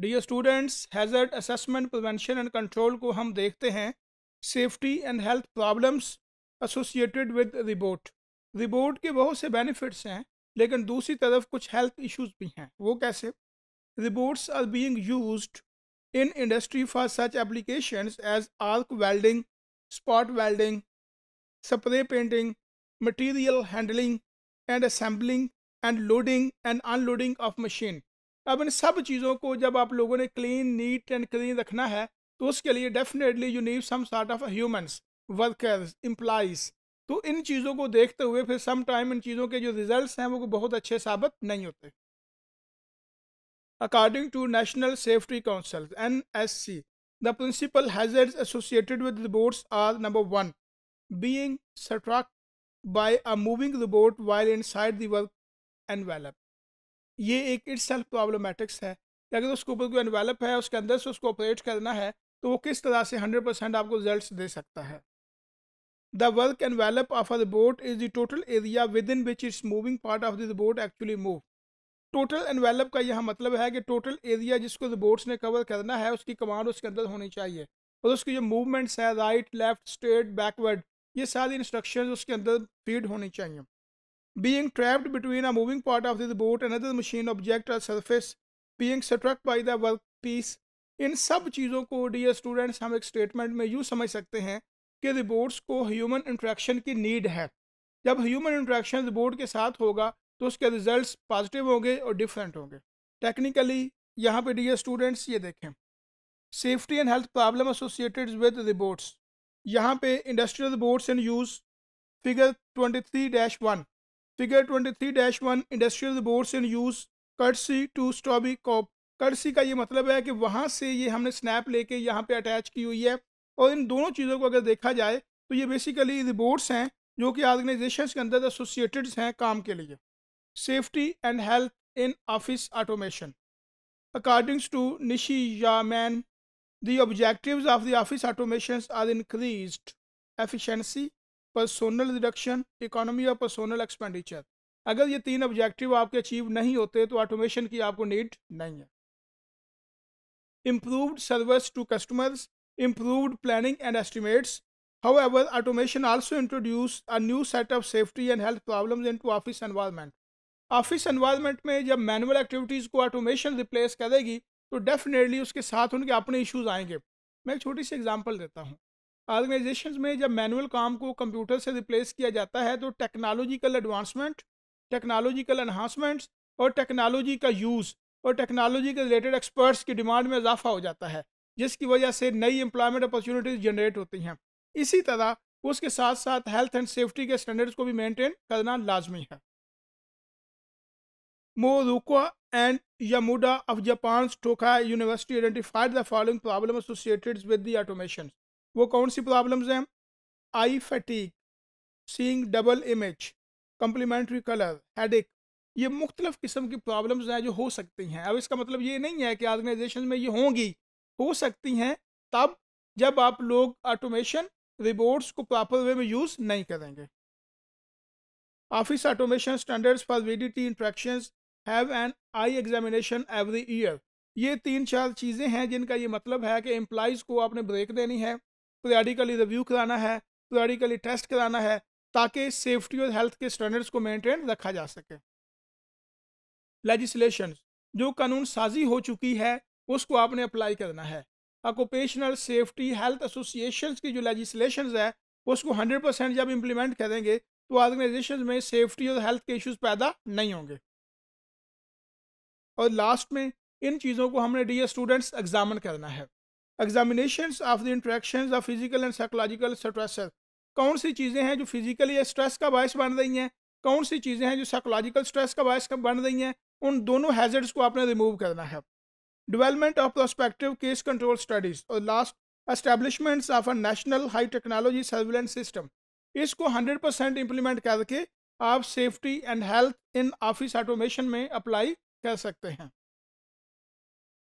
dear students hazard assessment prevention and control को हम देखते हैं safety and health problems associated with robot robot के बहुत से बेनिफिट्स हैं लेकिन दूसरी तरफ कुछ हेल्थ इश्यूज भी हैं वो कैसे robots are being used in industry for such application as arc welding spot welding spray painting material handling and assembling and loading and unloading of machine अब इन सब चीज़ों को जब आप लोगों ने क्लीन नीट एंड क्लीन रखना है तो उसके लिए definitely you need some sort of humans workers employees तो इन चीज़ों को देखते हुए फिर सम टाइम इन चीज़ों के जो रिजल्ट हैं वो बहुत अच्छे साबित नहीं होते according to national safety council N S C the principal hazard associated with robots are number one being struck by a moving robot while inside the work envelope ये एक इट सेल्फ प्रॉब्लमेटिक्स है कि अगर उसके ऊपर कोई envelope है उसके अंदर से उसको ऑपरेट करना है तो वो किस तरह से हंड्रेड परसेंट आपको रिजल्ट दे सकता है the work envelope of a robot is the total area within which its moving part of the robot actually move total envelope का यह मतलब है कि टोटल एरिया जिसको रिबोट्स ने कवर करना है उसकी कमांड उसके अंदर होनी चाहिए और उसकी जो मूवमेंट्स है राइट लेफ्ट स्ट्रेट बैकवर्ड ये सारी इंस्ट्रक्शन उसके अंदर फीड होनी चाहिए being trapped between a moving part of this boat and another machine object or surface being struck by the workpiece इन सब चीज़ों को डियर स्टूडेंट्स हम एक स्टेटमेंट में यूँ समझ सकते हैं कि रिबोट्स को ह्यूमन इंट्रैक्शन की नीड है जब ह्यूमन इंट्रैक्शन रिबोट के साथ होगा तो उसके रिजल्ट्स पॉजिटिव होंगे और डिफरेंट होंगे टेक्निकली यहाँ पे डियर स्टूडेंट्स ये देखें safety and health problem associated with robots यहाँ पे industrial robots in use figure twenty three dash one figure 23-1 industrial robots in use courtesy to Staubli corp courtesy का ये मतलब है कि वहाँ से ये हमने स्नैप लेके यहाँ पे अटैच की हुई है और इन दोनों चीज़ों को अगर देखा जाए तो ये बेसिकली रिबोर्ट्स हैं जो कि ऑर्गेनाइजेशन के अंदर एसोसिएटेड हैं काम के लिए safety and health in office automation according to Nishiyama main objectives of the office automation are increase efficiency personnel reduction economy और पर्सोनल एक्सपेंडिचर अगर ये तीन ऑब्जेक्टिव आपके अचीव नहीं होते तो ऑटोमेशन की आपको नीड नहीं है improved service to customers improved planning and estimates however automation also introduce a new set of safety and health problem into office environment में जब मैनुअल एक्टिविटीज़ को ऑटोमेशन रिप्लेस करेगी तो definitely उसके साथ उनके अपने इश्यूज आएंगे मैं एक छोटी सी एग्जांपल देता हूँ ऑर्गेनाइजेशन में जब मैनुअल काम को कंप्यूटर से रिप्लेस किया जाता है तो टेक्नोलॉजिकल एडवांसमेंट टेक्नोलॉजिकल एनहांसमेंट्स और टेक्नोलॉजी का यूज़ और टेक्नोलॉजी के रिलेटेड एक्सपर्ट्स की डिमांड में इजाफा हो जाता है जिसकी वजह से नई एम्प्लॉयमेंट अपॉर्चुनिटीज़ जनरेट होती हैं इसी तरह उसके साथ साथ हेल्थ एंड सेफ्टी के स्टैंडर्ड्स को भी मेंटेन करना लाजमी है Morukwa and Yamada of Japan Tokai university identified the following problem associated with the automation वो कौन सी प्रॉब्लम्स हैं eye fatigue seeing double image complementary colour headache ये मुख्तलिफ़ किस्म की प्रॉब्लम्स हैं जो हो सकती हैं अब इसका मतलब ये नहीं है कि ऑर्गेनाइजेशन में ये होंगी हो सकती हैं तब जब आप लोग ऑटोमेशन रिबोर्ट्स को प्रॉपर वे में यूज़ नहीं करेंगे office automation standards for VDT interaction have an eye examination every year ये तीन चार चीज़ें हैं जिनका ये मतलब है कि एम्प्लाइज को आपने ब्रेक देनी है पीरियाडिकली रिव्यू कराना है पीरियाडिकली टेस्ट कराना है ताकि सेफ्टी और हेल्थ के स्टैंडर्ड्स को मेंटेन रखा जा सके लेजिस्लेशन जो कानून साजी हो चुकी है उसको आपने अप्लाई करना है ऑक्यूपेशनल सेफ्टी हेल्थ एसोसिएशन की जो लेजिस्लेशन है उसको हंड्रेड परसेंट जब इम्प्लीमेंट करेंगे तो ऑर्गेनाइजेशन में सेफ्टी और हेल्थ के इश्यूज पैदा नहीं होंगे और लास्ट में इन चीज़ों को हमने डी स्टूडेंट्स एग्जामिन करना है examination of the interaction of physical and psychological stress कौन सी चीज़ें हैं जो फिजिकली स्ट्रेस का बायस बन रही हैं कौन सी चीज़ें हैं जो साइकोलॉजिकल स्ट्रेस का बायस बन रही हैं उन दोनों हैजर्ड्स को आपने रिमूव करना है development of prospective case control studies और last establishments of a national high technology surveillance system इसको हंड्रेड परसेंट इम्प्लीमेंट करके आप safety and health in office automation में अप्लाई कर सकते हैं